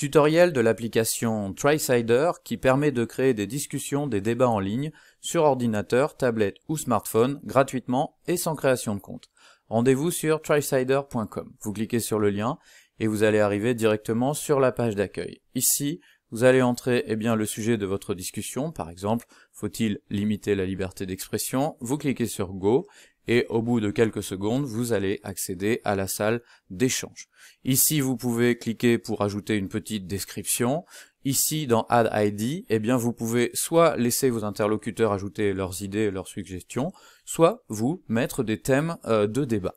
Tutoriel de l'application trisider qui permet de créer des discussions, des débats en ligne sur ordinateur, tablette ou smartphone gratuitement et sans création de compte. Rendez-vous sur trisider.com. Vous cliquez sur le lien et vous allez arriver directement sur la page d'accueil. Ici, vous allez entrer eh bien, le sujet de votre discussion, par exemple, faut-il limiter la liberté d'expression Vous cliquez sur Go et au bout de quelques secondes, vous allez accéder à la salle d'échange. Ici, vous pouvez cliquer pour ajouter une petite description. Ici, dans Add ID, eh bien, vous pouvez soit laisser vos interlocuteurs ajouter leurs idées et leurs suggestions, soit vous mettre des thèmes euh, de débat.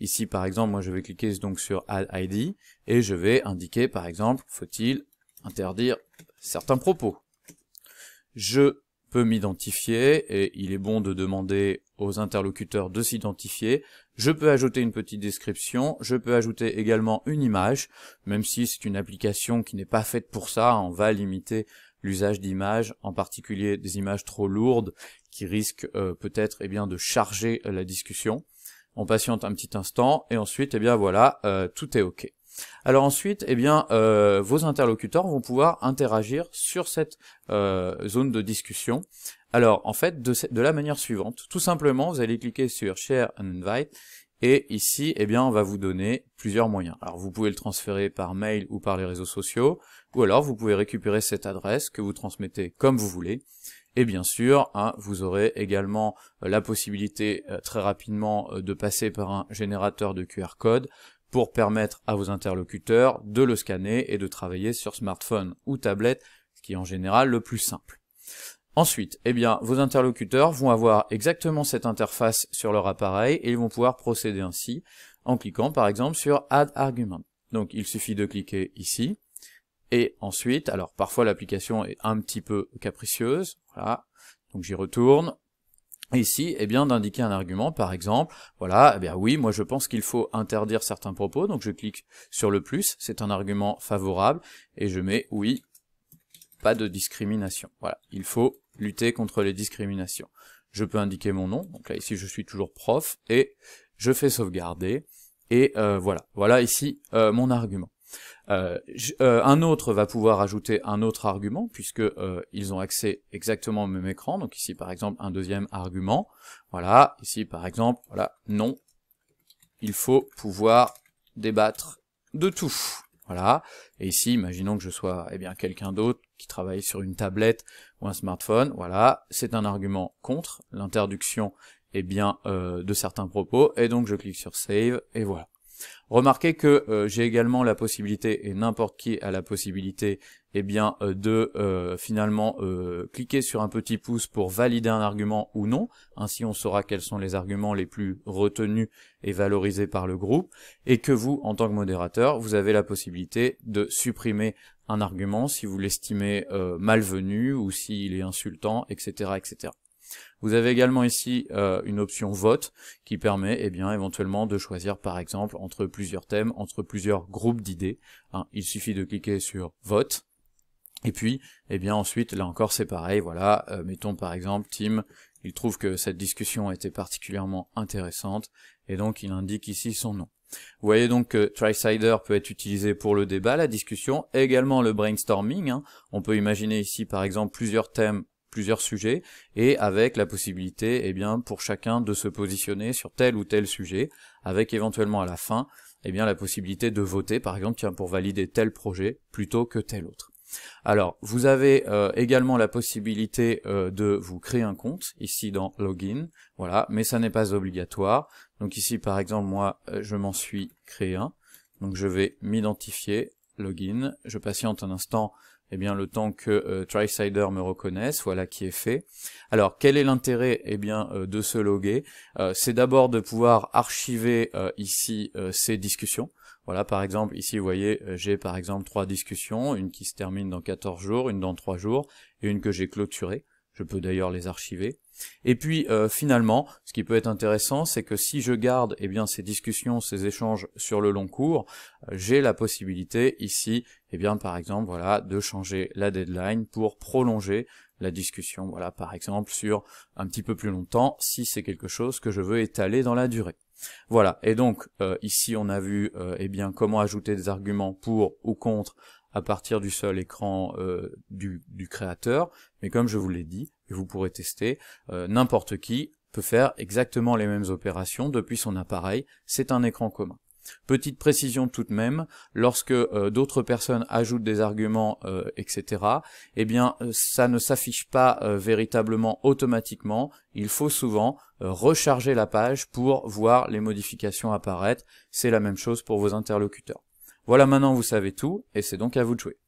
Ici, par exemple, moi, je vais cliquer donc sur Add ID et je vais indiquer, par exemple, faut-il interdire certains propos. Je peut m'identifier, et il est bon de demander aux interlocuteurs de s'identifier. Je peux ajouter une petite description, je peux ajouter également une image, même si c'est une application qui n'est pas faite pour ça, on va limiter l'usage d'images, en particulier des images trop lourdes qui risquent euh, peut-être eh bien de charger la discussion. On patiente un petit instant et ensuite eh bien voilà, euh, tout est OK. Alors ensuite, eh bien, euh, vos interlocuteurs vont pouvoir interagir sur cette euh, zone de discussion. Alors en fait, de, la manière suivante, tout simplement, vous allez cliquer sur Share and Invite, et ici, eh bien, on va vous donner plusieurs moyens. Alors vous pouvez le transférer par mail ou par les réseaux sociaux, ou alors vous pouvez récupérer cette adresse que vous transmettez comme vous voulez. Et bien sûr, hein, vous aurez également euh, la possibilité très rapidement de passer par un générateur de QR code pour permettre à vos interlocuteurs de le scanner et de travailler sur smartphone ou tablette, ce qui est en général le plus simple. Ensuite, eh bien, vos interlocuteurs vont avoir exactement cette interface sur leur appareil et ils vont pouvoir procéder ainsi en cliquant par exemple sur Add Argument. Donc il suffit de cliquer ici et ensuite, alors parfois l'application est un petit peu capricieuse, voilà, donc j'y retourne, ici, eh bien, d'indiquer un argument, par exemple, voilà, eh bien oui, moi je pense qu'il faut interdire certains propos, donc je clique sur le plus, c'est un argument favorable, et je mets oui, pas de discrimination. Voilà, il faut lutter contre les discriminations. Je peux indiquer mon nom, donc là ici je suis toujours prof, et je fais sauvegarder, et euh, voilà, voilà ici euh, mon argument. Euh, euh, un autre va pouvoir ajouter un autre argument, puisque euh, ils ont accès exactement au même écran. Donc ici, par exemple, un deuxième argument. Voilà, ici, par exemple, voilà, non. Il faut pouvoir débattre de tout. Voilà. Et ici, imaginons que je sois eh bien quelqu'un d'autre qui travaille sur une tablette ou un smartphone. Voilà, c'est un argument contre l'interdiction eh bien, de certains propos. Et donc je clique sur Save, et voilà. Remarquez que euh, j'ai également la possibilité, et n'importe qui a la possibilité, eh bien, euh, de euh, finalement cliquer sur un petit pouce pour valider un argument ou non. Ainsi, on saura quels sont les arguments les plus retenus et valorisés par le groupe. Et que vous, en tant que modérateur, vous avez la possibilité de supprimer un argument si vous l'estimez malvenu ou s'il est insultant, etc., etc. Vous avez également ici euh, une option vote qui permet eh bien, éventuellement de choisir par exemple entre plusieurs thèmes, entre plusieurs groupes d'idées. Hein, il suffit de cliquer sur vote. Et puis, eh bien ensuite, là encore c'est pareil, voilà, euh, mettons par exemple Tim, il trouve que cette discussion était particulièrement intéressante, et donc il indique ici son nom. Vous voyez donc que TriSider peut être utilisé pour le débat, la discussion, également le brainstorming. Hein. On peut imaginer ici par exemple plusieurs thèmes plusieurs sujets, et avec la possibilité eh bien, pour chacun de se positionner sur tel ou tel sujet, avec éventuellement à la fin eh bien, la possibilité de voter, par exemple, pour valider tel projet plutôt que tel autre. Alors, vous avez euh, également la possibilité euh, de vous créer un compte, ici dans Login, voilà, mais ça n'est pas obligatoire. Donc ici, par exemple, moi, euh, je m'en suis créé un, donc je vais m'identifier, Login, je patiente un instant eh bien le temps que euh, TriSider me reconnaisse, voilà qui est fait. Alors quel est l'intérêt eh bien euh, de se loguer euh, C'est d'abord de pouvoir archiver euh, ici ces discussions. Voilà, par exemple, ici, vous voyez, j'ai par exemple trois discussions, une qui se termine dans 14 jours, une dans 3 jours, et une que j'ai clôturée. Je peux d'ailleurs les archiver. Et puis euh, finalement, ce qui peut être intéressant, c'est que si je garde eh bien, ces discussions, ces échanges sur le long cours, euh, j'ai la possibilité ici, eh bien, par exemple, voilà, de changer la deadline pour prolonger la discussion, voilà, par exemple, sur un petit peu plus longtemps, si c'est quelque chose que je veux étaler dans la durée. Voilà, et donc euh, ici on a vu eh bien comment ajouter des arguments pour ou contre à partir du seul écran euh, du, créateur, mais comme je vous l'ai dit, et vous pourrez tester, euh, n'importe qui peut faire exactement les mêmes opérations depuis son appareil, c'est un écran commun. Petite précision tout de même, lorsque euh, d'autres personnes ajoutent des arguments, etc., eh bien ça ne s'affiche pas véritablement automatiquement, il faut souvent recharger la page pour voir les modifications apparaître, c'est la même chose pour vos interlocuteurs. Voilà, maintenant vous savez tout, et c'est donc à vous de jouer.